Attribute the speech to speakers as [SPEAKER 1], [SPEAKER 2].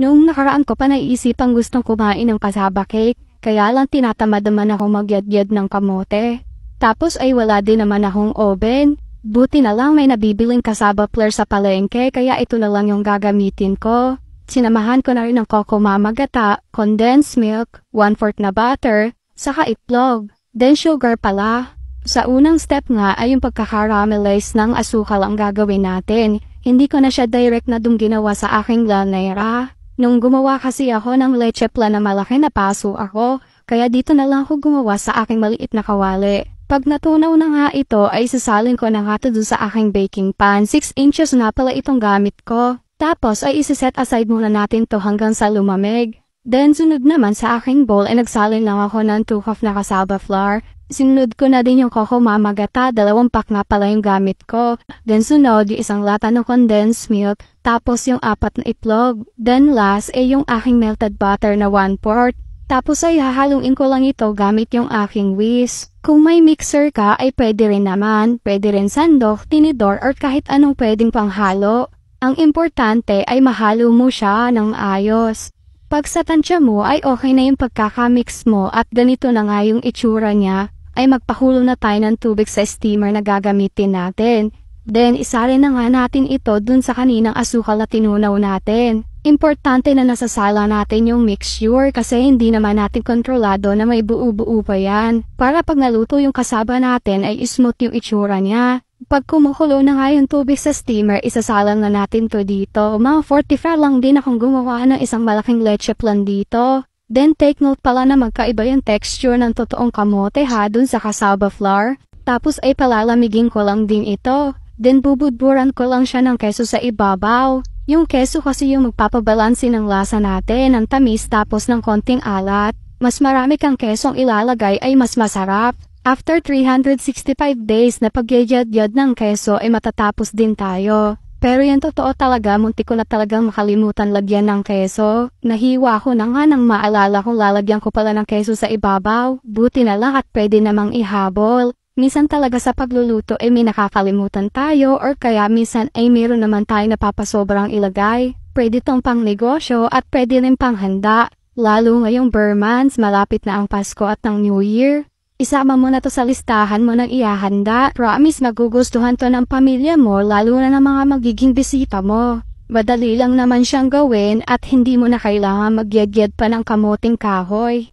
[SPEAKER 1] Noong nakaraan ko pa naiisipang gustong kumain ng kasaba cake, kaya lang tinatamad naman ako magyad ng kamote. Tapos ay wala din naman akong oven, buti na lang may nabibiling kasaba player sa palengke kaya ito na lang yung gagamitin ko. Sinamahan ko na rin ng coco mamagata, condensed milk, 1 4 na butter, saka itlog, then sugar pala. Sa unang step nga ay yung pagkakaramelize ng asukal ang gagawin natin. Hindi ko na siya direct na dung sa aking lanera. Nung gumawa kasi ako ng leche plan na malaki na paso ako, kaya dito na lang ako gumawa sa aking maliit na kawali. Pag natunaw na nga ito ay sasalin ko na nga sa aking baking pan. 6 inches na pala itong gamit ko. Tapos ay isiset aside muna natin to hanggang sa lumamig. Then sunod naman sa aking bowl ay nagsalin lang ako ng 2 cup na kasaba flour. Sinunod ko na din yung Coco Mama dalawang pack nga pala yung gamit ko. Then sunod, yung isang lata ng condensed milk, tapos yung apat na itlog. Then last, ay eh, yung aking melted butter na 1 part. Tapos ay hahaluin ko lang ito gamit yung aking whisk. Kung may mixer ka ay pwede rin naman, pwede rin sandok, tinidor or kahit anong pwedeng panghalo. Ang importante ay mahalo mo siya ng ayos. Pag sa tansya mo ay okay na yung pagkakamix mo at ganito na nga yung itsura niya ay magpahulo na tayo ng tubig sa steamer na gagamitin natin. Then isali na nga natin ito dun sa kaninang asukal na tinunaw natin. Importante na nasasala natin yung mixture kasi hindi naman natin kontrolado na may buo-buo pa yan. Para pag naluto yung kasaba natin ay smooth yung itsura niya. Pag kumukulo na nga yung tubig sa steamer, isasalang na natin to dito. Mga 45 lang din akong gumawa ng isang malaking leche plan dito. Then take note pala na magkaiba yung texture ng totoong kamote ha dun sa cassava flour. Tapos ay palalamigin ko lang din ito. Then bubudburan ko lang siya ng keso sa ibabaw. Yung keso kasi yung magpapabalansi ng lasa natin ng tamis tapos ng konting alat. Mas marami kang kesong ilalagay ay mas masarap. After 365 days na pagyayad-yad ng keso ay matatapos din tayo. Pero yan totoo talaga, muntik ko na talagang makalimutan lagyan ng keso, nahiwa ko na nga nang maalala kong lalagyan ko pala ng keso sa ibabaw, buti na lahat pwede namang ihabol. Minsan talaga sa pagluluto ay eh, may nakakalimutan tayo or kaya minsan ay eh, meron naman tayo napapasobrang ilagay. Pwede tong pang negosyo at pwede rin pang handa. Lalo ngayong Burmans, malapit na ang Pasko at ng New Year, Isama mo na to sa listahan mo ng ihahanda. Promise magugustuhan to ng pamilya mo lalo na ng mga magiging bisita mo. Madali lang naman siyang gawin at hindi mo na kailangan magyegyed pa ng kamuting kahoy.